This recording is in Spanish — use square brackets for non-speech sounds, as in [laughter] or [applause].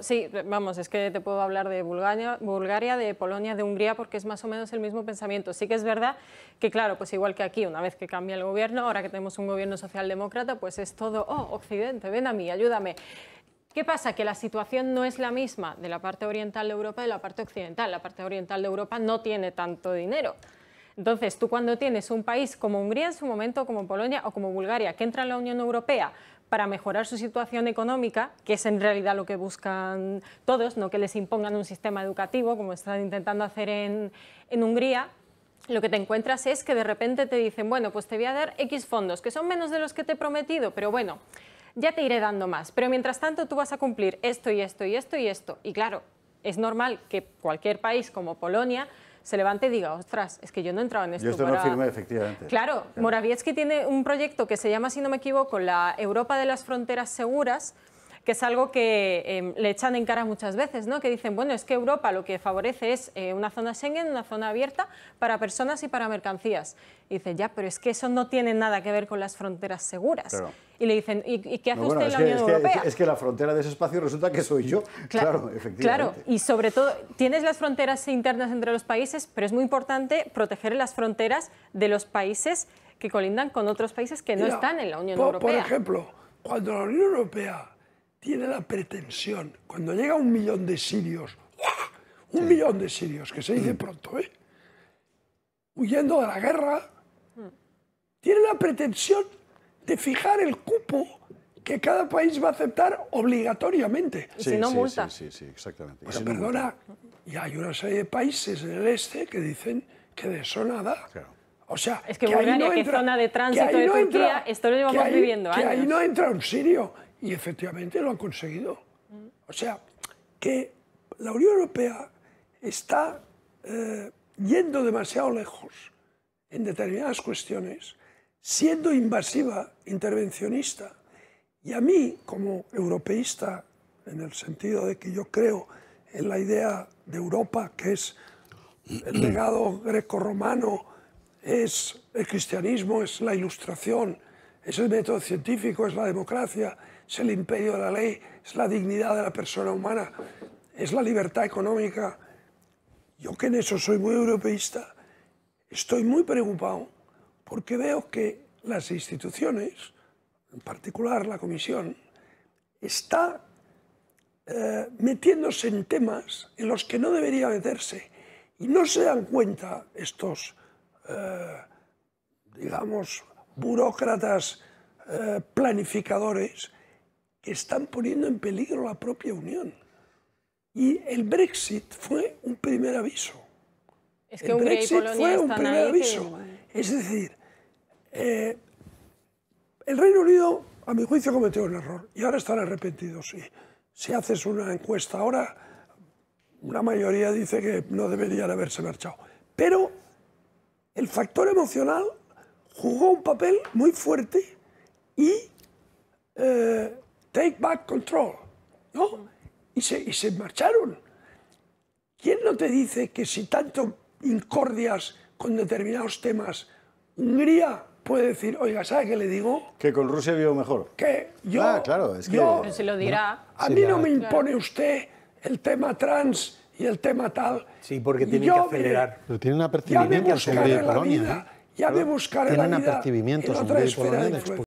Sí, vamos, es que te puedo hablar de Bulgaria, de Polonia, de Hungría, porque es más o menos el mismo pensamiento. Sí que es verdad que, claro, pues igual que aquí, una vez que cambia el gobierno, ahora que tenemos un gobierno socialdemócrata, pues es todo, oh, Occidente, ven a mí, ayúdame. ¿Qué pasa? Que la situación no es la misma de la parte oriental de Europa y de la parte occidental. La parte oriental de Europa no tiene tanto dinero. Entonces, tú cuando tienes un país como Hungría en su momento, como Polonia o como Bulgaria, que entra en la Unión Europea para mejorar su situación económica, que es en realidad lo que buscan todos, no que les impongan un sistema educativo como están intentando hacer en, en Hungría, lo que te encuentras es que de repente te dicen, bueno, pues te voy a dar X fondos, que son menos de los que te he prometido, pero bueno, ya te iré dando más. Pero mientras tanto tú vas a cumplir esto y esto y esto y esto. Y claro, es normal que cualquier país como Polonia se levante y diga, ostras, es que yo no he entrado en esto. Yo esto no no firmé, efectivamente. Claro, claro, Morawiecki tiene un proyecto que se llama, si no me equivoco, la Europa de las Fronteras Seguras, que es algo que em, le echan en cara muchas veces, ¿no? que dicen, bueno, es que Europa lo que favorece es eh, una zona Schengen, una zona abierta para personas y para mercancías. Y dice, ya, pero es que eso no tiene nada que ver con las fronteras seguras. Y le dicen, ¿y, qué hace usted en la Unión Europea? es que la frontera de ese espacio resulta que soy yo. Claro, efectivamente. Claro, y sobre todo, tienes las fronteras internas entre los países, pero es muy importante proteger las fronteras de los países que colindan con otros países que no están en la Unión Europea. Por ejemplo, cuando la Unión Europea tiene la pretensión, cuando llega un millón de sirios, un millón de sirios, que se dice mm. pronto, ¿eh? huyendo de la guerra, mm. tiene la pretensión de fijar el cupo que cada país va a aceptar obligatoriamente. si no multa. Sí, sí, exactamente. perdona, y hay una serie de países en el este que dicen que de eso nada. O sea, es que, Bulgaria, no entra, que zona de tránsito de Turquía, esto lo llevamos viviendo años. ahí no entra un sirio y efectivamente lo han conseguido. O sea, que la Unión Europea está eh, yendo demasiado lejos en determinadas cuestiones, siendo invasiva, intervencionista. Y a mí, como europeísta, en el sentido de que yo creo en la idea de Europa, que es el [clears throat] legado greco-romano, es el cristianismo, es la ilustración, es el método científico, es la democracia, es el imperio de la ley, es la dignidad de la persona humana, es la libertad económica. Yo que en eso soy muy europeísta, estoy muy preocupado porque veo que las instituciones, en particular la Comisión, está eh, metiéndose en temas en los que no debería meterse. Y no se dan cuenta estos, eh, digamos, burócratas eh, planificadores están poniendo en peligro la propia Unión. Y el Brexit fue un primer aviso. Es que el Brexit fue un primer aviso. Eh. Es decir, eh, el Reino Unido, a mi juicio, cometió un error y ahora están arrepentidos. Si, si haces una encuesta ahora, una mayoría dice que no deberían haberse marchado. Pero el factor emocional jugó un papel muy fuerte y eh, take back control, ¿no? Y se, marcharon. ¿Quién no te dice que si tanto incordias con determinados temas, Hungría puede decir, oiga, ¿sabe qué le digo? Que con Rusia vivo mejor. Que yo... Ah, claro, es que... se lo dirá. a mí no me impone usted el tema trans y el tema tal. Sí, porque tiene que acelerar. Pero un apercibimiento sobre Polonia. ¿eh? Ya me buscaré Tienen apercibimiento sobre Polonia.